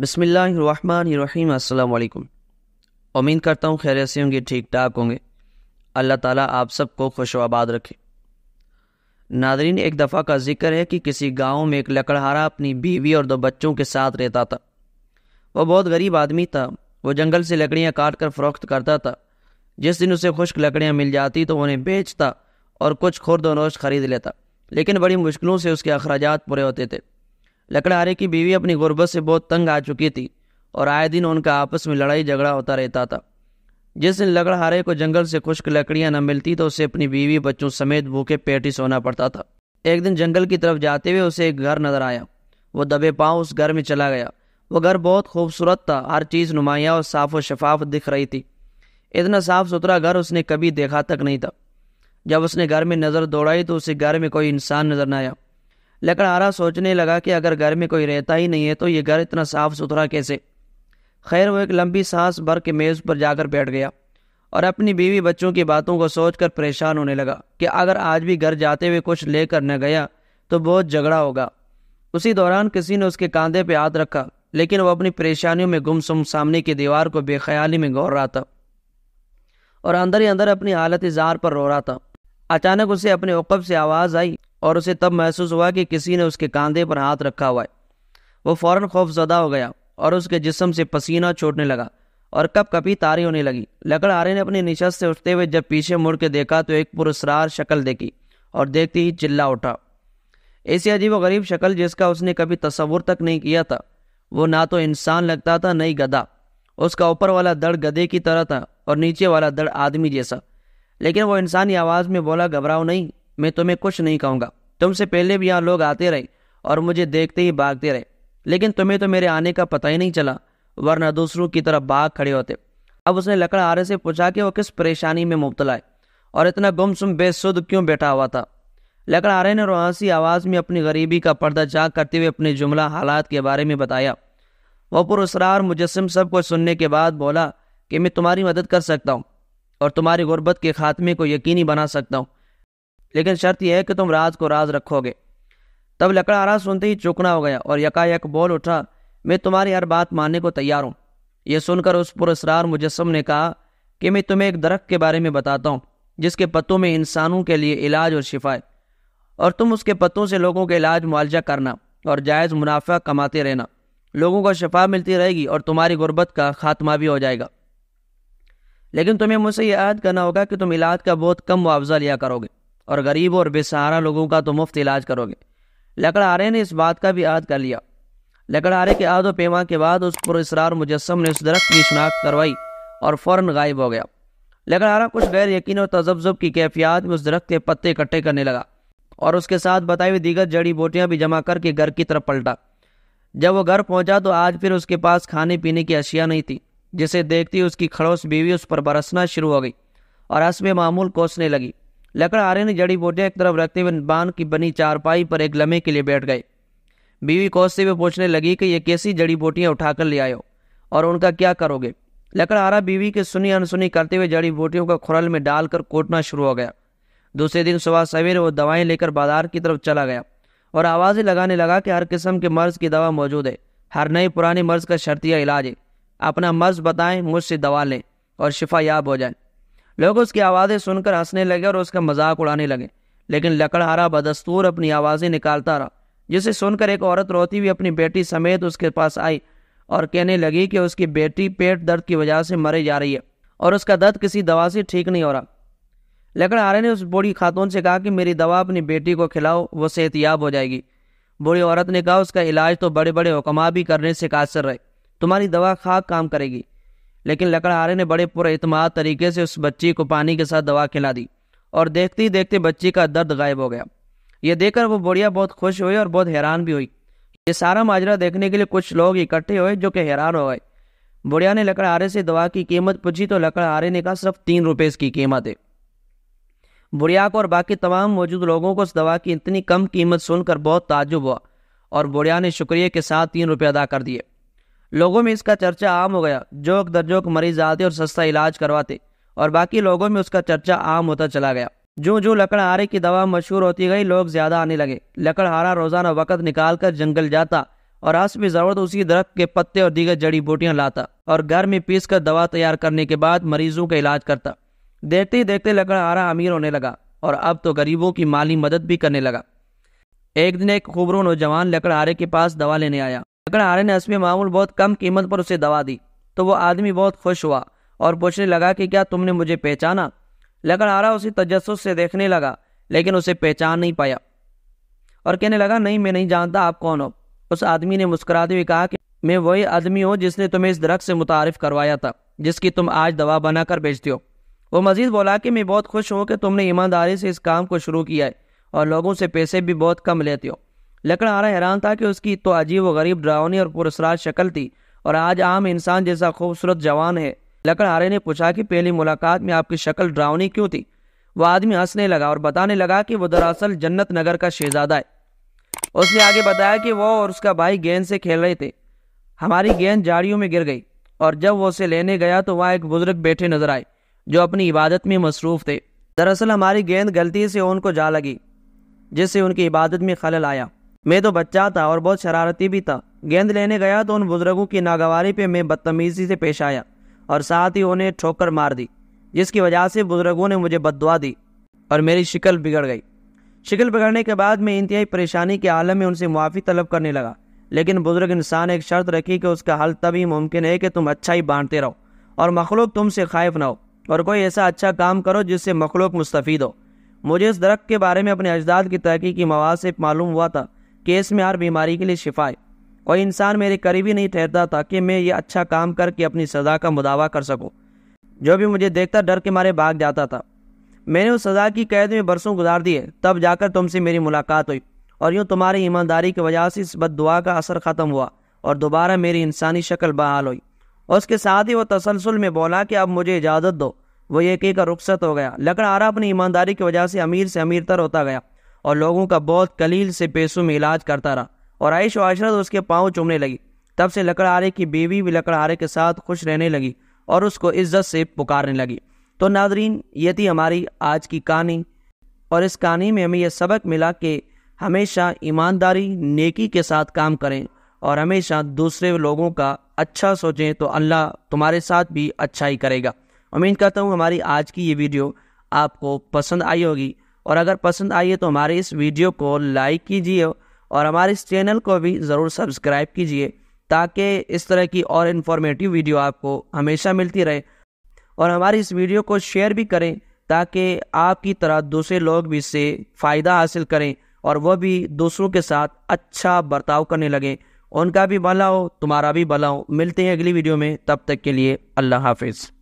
बसमीम अल्लाम उम्मीद करता हूँ खैर से होंगे ठीक ठाक होंगे अल्लाह ताला आप सबको खुश आबाद रखे नादरीन एक दफ़ा का जिक्र है कि किसी गांव में एक लकड़हारा अपनी बीवी और दो बच्चों के साथ रहता था वह बहुत गरीब आदमी था वह जंगल से लकड़ियाँ काट कर फरोख्त करता था जिस दिन उसे खुश्क लकड़ियाँ मिल जाती तो उन्हें बेचता और कुछ खुर्द नोश खरीद लेता लेकिन बड़ी मुश्किलों से उसके अखराज पूरे होते थे लकड़हारे की बीवी अपनी गुर्बत से बहुत तंग आ चुकी थी और आए दिन उनका आपस में लड़ाई झगड़ा होता रहता था जिस दिन लकड़हारे को जंगल से खुश्क लकड़ियाँ न मिलती तो उसे अपनी बीवी बच्चों समेत भूखे पेट ही सोना पड़ता था एक दिन जंगल की तरफ जाते हुए उसे एक घर नजर आया वो दबे पाँव उस घर में चला गया वो घर बहुत खूबसूरत था हर चीज़ नुमाया और साफ व शफाफ दिख रही थी इतना साफ सुथरा घर उसने कभी देखा तक नहीं था जब उसने घर में नज़र दौड़ाई तो उसे घर में कोई इंसान नज़र न आया आरा सोचने लगा कि अगर घर में कोई रहता ही नहीं है तो ये घर इतना साफ सुथरा कैसे खैर वो एक लंबी सांस भर के मेज़ पर जाकर बैठ गया और अपनी बीवी बच्चों की बातों को सोचकर परेशान होने लगा कि अगर आज भी घर जाते हुए कुछ लेकर न गया तो बहुत झगड़ा होगा उसी दौरान किसी ने उसके कांधे पर हाथ रखा लेकिन वह अपनी परेशानियों में गुमसुम सामने की दीवार को बेख्याली में गौर रहा था और अंदर ही अंदर अपनी हालत इजहार पर रो रहा था अचानक उसे अपने उकब से आवाज़ आई और उसे तब महसूस हुआ कि किसी ने उसके कंधे पर हाथ रखा हुआ है वो फौरन खौफजदा हो गया और उसके जिसम से पसीना छोड़ने लगा और कप कपी तारी होने लगी लकड़हारे ने अपनी निशस्त से उठते हुए जब पीछे मुड़ के देखा तो एक पुरसरार शक्ल देखी और देखते ही चिल्ला उठा ऐसी अजीब व गरीब शक्ल जिसका उसने कभी तस्वुर तक नहीं किया था वो ना तो इंसान लगता था न ही गधा उसका ऊपर वाला दड़ गधे की तरह था और नीचे वाला दड़ आदमी जैसा लेकिन वो इंसानी आवाज़ में बोला घबराओ नहीं मैं तुम्हें कुछ नहीं कहूँगा तुमसे पहले भी यहाँ लोग आते रहे और मुझे देखते ही भागते रहे लेकिन तुम्हें तो मेरे आने का पता ही नहीं चला वरना दूसरों की तरफ भाग खड़े होते अब उसने लकड़ आरे से पूछा कि वो किस परेशानी में मुबतला है और इतना गुमसुम बेसुद क्यों बैठा हुआ था लकड़ आरे ने रोहासी आवाज़ में अपनी गरीबी का पर्दा जाग करते हुए अपने जुमला हालात के बारे में बताया वह पुरसरार मुजस्म सब को सुनने के बाद बोला कि मैं तुम्हारी मदद कर सकता हूँ और तुम्हारी गुर्बत के खात्मे को यकीनी बना सकता हूँ लेकिन शर्त यह है कि तुम राज को राज रखोगे तब लकड़हारा सुनते ही चुकना हो गया और यकायक बोल उठा मैं तुम्हारी हर बात मानने को तैयार हूँ यह सुनकर उस पुरस्ार मुजस्म ने कहा कि मैं तुम्हें एक दरख्त के बारे में बताता हूँ जिसके पत्तों में इंसानों के लिए इलाज और शिफाए और तुम उसके पत्तों से लोगों के इलाज मुआवजा करना और जायज़ मुनाफा कमाते रहना लोगों को शफा मिलती रहेगी और तुम्हारी गुर्बत का खात्मा भी हो जाएगा लेकिन तुम्हें मुझसे यह याद करना होगा कि तुम इलाज का बहुत कम मुआवजा लिया करोगे और गरीब और बेसहारा लोगों का तो मुफ्त इलाज करोगे लकड़हारे ने इस बात का भी याद कर लिया लकड़हारे के आद पैमा के बाद उस इसरार मुजस्म ने उस दरख्त की शनाख्त करवाई और फ़ौर गायब हो गया लकड़हारा कुछ गैर यकीन और तजब्जब की कैफियात में उस दरख्त के पत्ते इकट्ठे करने लगा और उसके साथ बताई हुई दीगर जड़ी बूटियाँ भी जमा करके घर की तरफ पलटा जब वो घर पहुंचा तो आज फिर उसके पास खाने पीने की अशिया नहीं थी जिसे देखती उसकी खड़ोस बीवी उस पर बरसना शुरू हो गई और हसब मामूल कोसने लगी लकड़हारे ने जड़ी बोटियाँ एक तरफ रखते हुए बांध की बनी चारपाई पर एक लम्हे के लिए बैठ गए बीवी कोसते हुए पूछने लगी कि ये कैसी जड़ी बूटियाँ उठाकर ले आयो और उनका क्या करोगे आरा बीवी के सुनी अनसुनी करते हुए जड़ी बूटियों का खुरल में डालकर कोटना शुरू हो गया दूसरे दिन सुबह सवेरे वो दवाएं लेकर बाजार की तरफ चला गया और आवाज़ें लगाने लगा कि हर किस्म के मर्ज की दवा मौजूद है हर नए पुराने मर्ज का शर्तिया इलाज है अपना मर्ज बताएं मुझसे दवा लें और शिफा याब हो जाए लोग उसकी आवाज़ें सुनकर हंसने लगे और उसका मजाक उड़ाने लगे लेकिन लकड़हारा बदस्तूर अपनी आवाज़ें निकालता रहा जिसे सुनकर एक औरत रोती हुई अपनी बेटी समेत उसके पास आई और कहने लगी कि उसकी बेटी पेट दर्द की वजह से मरे जा रही है और उसका दर्द किसी दवा से ठीक नहीं हो रहा लकड़हारे ने उस बूढ़ी खातून से कहा कि मेरी दवा अपनी बेटी को खिलाओ वो सेहतियाब हो जाएगी बूढ़ी औरत ने कहा उसका इलाज तो बड़े बड़े हुकमा भी करने से कासर रहे तुम्हारी दवा खाक काम करेगी लेकिन लकड़हारे ने बड़े पुरमाद तरीके से उस बच्ची को पानी के साथ दवा खिला दी और देखते ही देखते बच्ची का दर्द गायब हो गया ये देखकर वो बुढ़िया बहुत खुश हुई और बहुत हैरान भी हुई ये सारा माजरा देखने के लिए कुछ लोग इकट्ठे हुए जो कि हैरान हो गए बुढ़िया ने लकड़हारे से दवा की कीमत पूछी तो लकड़हारे ने कहा सिर्फ तीन रुपये इसकी कीमत है बुढ़िया को और बाकी तमाम मौजूद लोगों को उस दवा की इतनी कम कीमत सुनकर बहुत ताजुब हुआ और बुढ़िया ने शुक्रिया के साथ तीन रुपये अदा कर दिए लोगों में इसका चर्चा आम हो गया जोक दरजोक मरीज आते और सस्ता इलाज करवाते और बाकी लोगों में उसका चर्चा आम होता चला गया जो जो लकड़हारे की दवा मशहूर होती गई लोग ज्यादा आने लगे लकड़हारा रोजाना वक्त निकाल कर जंगल जाता और हंस में जरूरत उसी दरख्त के पत्ते और दीगर जड़ी बूटियां लाता और घर में पीस कर दवा तैयार करने के बाद मरीजों का इलाज करता देखते ही देखते लकड़हारा अमीर होने लगा और अब तो गरीबों की माली मदद भी करने लगा एक दिन एक खूबरों नौजवान लकड़हारे के पास दवा लेने आया अगर आर्य ने असमी मामूल बहुत कम कीमत पर उसे दवा दी तो वो आदमी बहुत खुश हुआ और पूछने लगा कि क्या तुमने मुझे पहचाना लेकिन आरा उसे तजस्स से देखने लगा लेकिन उसे पहचान नहीं पाया और कहने लगा नहीं मैं नहीं जानता आप कौन हो उस आदमी ने मुस्कुराते हुए कहा कि मैं वही आदमी हूँ जिसने तुम्हें इस दरख्त से मुतारफ़ करवाया था जिसकी तुम आज दवा बनाकर बेचते हो वो मजीद बोला कि मैं बहुत खुश हूँ कि तुमने ईमानदारी से इस काम को शुरू किया है और लोगों से पैसे भी बहुत कम लेते हो आरा हैरान था कि उसकी तो अजीब व गरीब डरावनी और पुरसराज शक्ल थी और आज आम इंसान जैसा खूबसूरत जवान है आरे ने पूछा कि पहली मुलाकात में आपकी शक्ल डरावनी क्यों थी वह आदमी हंसने लगा और बताने लगा कि वो दरअसल जन्नत नगर का शहजादा है उसने आगे बताया कि वो और उसका भाई गेंद से खेल रहे थे हमारी गेंद झाड़ियों में गिर गई और जब वो उसे लेने गया तो वहाँ एक बुजुर्ग बैठे नजर आए जो अपनी इबादत में मसरूफ़ थे दरअसल हमारी गेंद गलती से उनको जा लगी जिससे उनकी इबादत में खलल आया मैं तो बच्चा था और बहुत शरारती भी था गेंद लेने गया तो उन बुजुर्गों की नागवारी पे मैं बदतमीजी से पेश आया और साथ ही उन्हें ठोकर मार दी जिसकी वजह से बुजुर्गों ने मुझे बदवा दी और मेरी शिकल बिगड़ गई शिकल बिगड़ने के बाद मैं इंतहाई परेशानी के आलम में उनसे मुआफ़ी तलब करने लगा लेकिन बुजुर्ग इंसान एक शर्त रखी कि उसका हल तभी मुमकिन है कि तुम अच्छा ही बांटते रहो और मखलूक तुमसे खाइफ ना हो और कोई ऐसा अच्छा काम करो जिससे मखलूक मुस्तफ़ी हो मुझे इस दरख्त के बारे में अपने अजदाद की तहकीकी मवाद से मालूम हुआ था केस में हर बीमारी के लिए शिफाए कोई इंसान मेरे करीबी नहीं ठहरता था कि मैं ये अच्छा काम करके अपनी सज़ा का मुदावा कर सकूँ जो भी मुझे देखता डर के मारे भाग जाता था मैंने उस सज़ा की कैद में बरसों गुजार दिए तब जाकर तुमसे मेरी मुलाकात हुई और यूँ तुम्हारी ईमानदारी की वजह से इस बद दुआ का असर ख़त्म हुआ और दोबारा मेरी इंसानी शक्ल बहाल हुई उसके साथ ही वो तसलसल में बोला कि अब मुझे इजाज़त दो वो एक एक रुखसत हो गया आरा अपनी ईमानदारी की वजह से अमीर से अमीर तर होता गया और लोगों का बहुत कलील से पैसों में इलाज करता रहा और आयश व आशरत उसके पाँव चूमने लगी तब से लकड़हारे की बीवी भी लकड़हारे के साथ खुश रहने लगी और उसको इज्जत से पुकारने लगी तो नादरीन ये थी हमारी आज की कहानी और इस कहानी में हमें यह सबक मिला कि हमेशा ईमानदारी नेकी के साथ काम करें और हमेशा दूसरे लोगों का अच्छा सोचें तो अल्लाह तुम्हारे साथ भी अच्छा ही करेगा उम्मीद करता हूँ हमारी आज की ये वीडियो आपको पसंद आई होगी और अगर पसंद आई है तो हमारे इस वीडियो को लाइक कीजिए और हमारे इस चैनल को भी ज़रूर सब्सक्राइब कीजिए ताकि इस तरह की और इन्फॉर्मेटिव वीडियो आपको हमेशा मिलती रहे और हमारी इस वीडियो को शेयर भी करें ताकि आपकी तरह दूसरे लोग भी इससे फ़ायदा हासिल करें और वह भी दूसरों के साथ अच्छा बर्ताव करने लगें उनका भी भला हो तुम्हारा भी भला हो मिलते हैं अगली वीडियो में तब तक के लिए अल्लाह हाफिज़